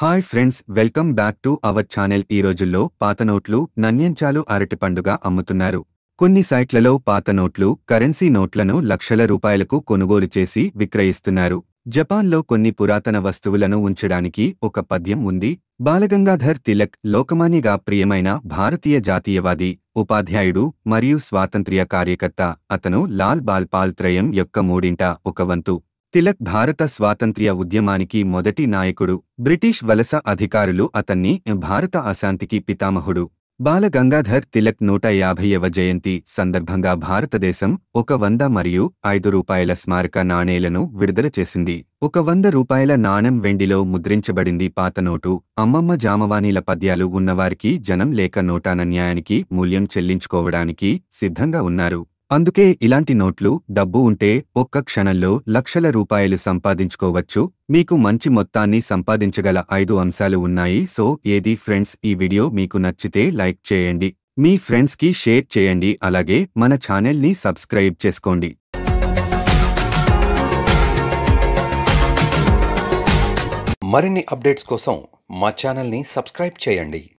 hi friends welcome back to our channel ఈ రోజుల్లో పాత నోట్లు నన్యంచాలు అరటి పండుగ అమ్ముతున్నారు కొన్ని సైట్లలో పాత నోట్లు కరెన్సీ నోట్లను లక్షల రూపాయలకు కొనుగోలు చేసి విక్రయిస్తున్నారు జపాన్లో కొన్ని పురాతన వస్తువులను ఉంచడానికి ఒక పద్యం ఉంది బాలగంగాధర్ తిలక్ లోకమానిగా ప్రియమైన భారతీయ జాతీయవాది ఉపాధ్యాయుడు మరియు స్వాతంత్ర్య కార్యకర్త అతను లాల్ బాల్ పాల్ త్రయం యొక్క మూడింట ఒక వంతు తిలక్ భారత స్వాతంత్ర్య ఉద్యమానికి మొదటి నాయకుడు బ్రిటిష్ వలస అధికారులు అతన్ని భారత అశాంతికి పితామహుడు బాలగంగాధర్ తిలక్ నూట యాభైవ జయంతి సందర్భంగా భారతదేశం ఒక వంద మరియు ఐదు రూపాయల స్మారక నాణేలను విడుదల చేసింది ఒక వంద రూపాయల నాణెం వెండిలో ముద్రించబడింది పాత నోటు అమ్మమ్మ జామవాణీల పద్యాలు ఉన్నవారికి జనం లేక నోటాన న్యాయానికి మూల్యం చెల్లించుకోవడానికి సిద్ధంగా ఉన్నారు అందుకే ఇలాంటి నోట్లు డబ్బు ఉంటే ఒక్క క్షణంలో లక్షల రూపాయలు సంపాదించుకోవచ్చు మీకు మంచి మొత్తాన్ని సంపాదించగల ఐదు అంశాలు ఉన్నాయి సో ఏది ఫ్రెండ్స్ ఈ వీడియో మీకు నచ్చితే లైక్ చేయండి మీ ఫ్రెండ్స్కి షేర్ చేయండి అలాగే మన ఛానల్ని సబ్స్క్రైబ్ చేసుకోండి మరిన్ని అప్డేట్స్ కోసం మా ఛానల్ని సబ్స్క్రైబ్ చేయండి